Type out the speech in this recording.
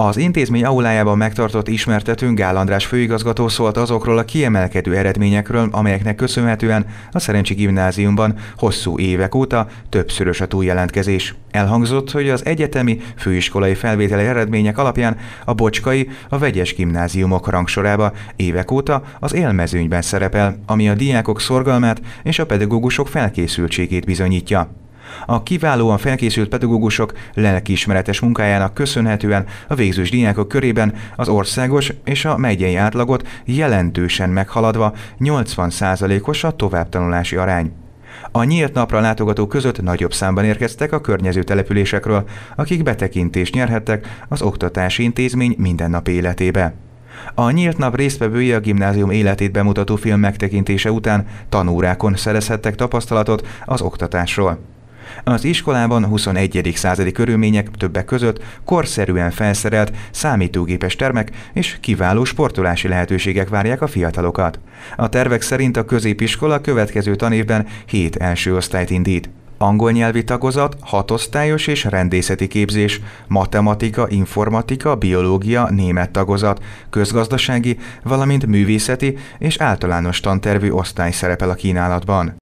Az intézmény aulájában megtartott ismertetőn Gál András főigazgató szólt azokról a kiemelkedő eredményekről, amelyeknek köszönhetően a Szerencsi Gimnáziumban hosszú évek óta többszörös a túljelentkezés. Elhangzott, hogy az egyetemi főiskolai felvételi eredmények alapján a Bocskai a vegyes gimnáziumok rangsorába évek óta az élmezőnyben szerepel, ami a diákok szorgalmát és a pedagógusok felkészültségét bizonyítja. A kiválóan felkészült pedagógusok lelkiismeretes munkájának köszönhetően a végzős diákok körében az országos és a megyei átlagot jelentősen meghaladva 80%-os a továbbtanulási arány. A nyílt napra látogató között nagyobb számban érkeztek a környező településekről, akik betekintést nyerhettek az oktatási intézmény mindennapi életébe. A nyílt nap résztvevői a gimnázium életét bemutató film megtekintése után tanórákon szerezhettek tapasztalatot az oktatásról. Az iskolában 21. századi körülmények többek között korszerűen felszerelt számítógépes termek és kiváló sportolási lehetőségek várják a fiatalokat. A tervek szerint a középiskola következő tanévben 7 első osztályt indít angol nyelvi tagozat, hatosztályos és rendészeti képzés, matematika, informatika, biológia, német tagozat, közgazdasági, valamint művészeti és általános tantervű osztály szerepel a kínálatban.